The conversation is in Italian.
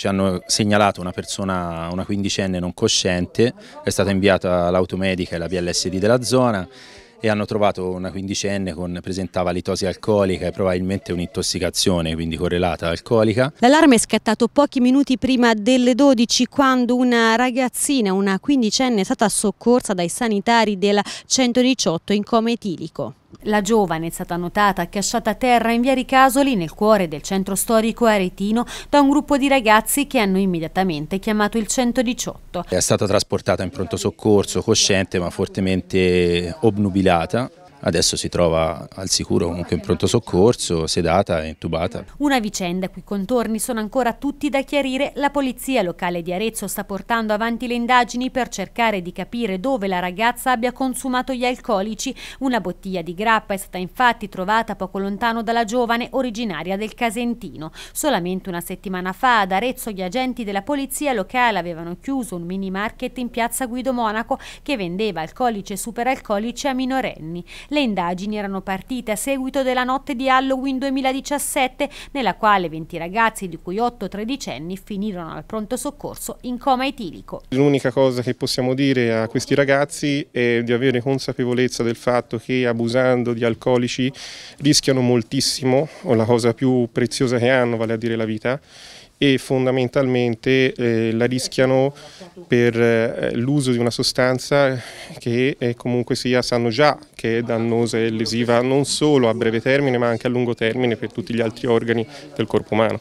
Ci hanno segnalato una persona, una quindicenne non cosciente, è stata inviata l'automedica e la PLSD della zona e hanno trovato una quindicenne con presentava litosi alcolica e probabilmente un'intossicazione, quindi correlata alcolica. L'allarme è scattato pochi minuti prima delle 12 quando una ragazzina, una quindicenne, è stata soccorsa dai sanitari del 118 in coma etilico. La giovane è stata notata cacciata a terra in via Ricasoli nel cuore del centro storico aretino da un gruppo di ragazzi che hanno immediatamente chiamato il 118. È stata trasportata in pronto soccorso, cosciente ma fortemente obnubilata adesso si trova al sicuro comunque in pronto soccorso, sedata e intubata. Una vicenda cui contorni sono ancora tutti da chiarire, la polizia locale di Arezzo sta portando avanti le indagini per cercare di capire dove la ragazza abbia consumato gli alcolici. Una bottiglia di grappa è stata infatti trovata poco lontano dalla giovane originaria del Casentino. Solamente una settimana fa ad Arezzo gli agenti della polizia locale avevano chiuso un mini market in piazza Guido Monaco che vendeva alcolici e superalcolici a minorenni. Le indagini erano partite a seguito della notte di Halloween 2017, nella quale 20 ragazzi, di cui 8 tredicenni, finirono al pronto soccorso in coma etilico. L'unica cosa che possiamo dire a questi ragazzi è di avere consapevolezza del fatto che abusando di alcolici rischiano moltissimo, o la cosa più preziosa che hanno, vale a dire la vita, e fondamentalmente eh, la rischiano per eh, l'uso di una sostanza che eh, comunque sia sanno già che è dannosa e lesiva non solo a breve termine ma anche a lungo termine per tutti gli altri organi del corpo umano.